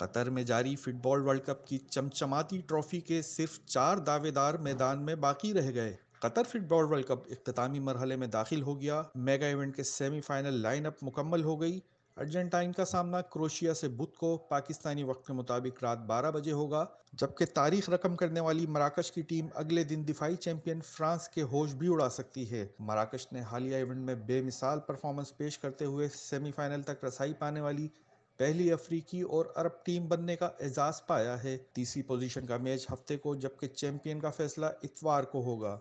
Qatar में जारी football world cup की चमचमाती ट्रॉफी के सिर्फ चार दावेदार मैदान में बाकी रह गए कतर फुटबॉल वर्ल्ड कप इख्तामी मरहले में दाखिल हो गया मेगा इवेंट के सेमीफाइनल लाइनअप मुकम्मल हो गई अर्जेंटाइन का सामना क्रोशिया से बुध को पाकिस्तानी वक्त के मुताबिक रात 12 बजे होगा जबकि तारीख रकम करने वाली मराकश की टीम अगले दिन दिफाई चैंपियन फ्रांस के होश भी उड़ा सकती है मराकश ने हालिया इवेंट में बेमिसाल परफॉर्मेंस पेश करते हुए सेमीफाइनल तक रसाई पाने वाली पहली अफ्रीकी और अरब टीम बनने का एजाज पाया है तीसरी पोजीशन का मैच हफ्ते को जबकि चैंपियन का फैसला इतवार को होगा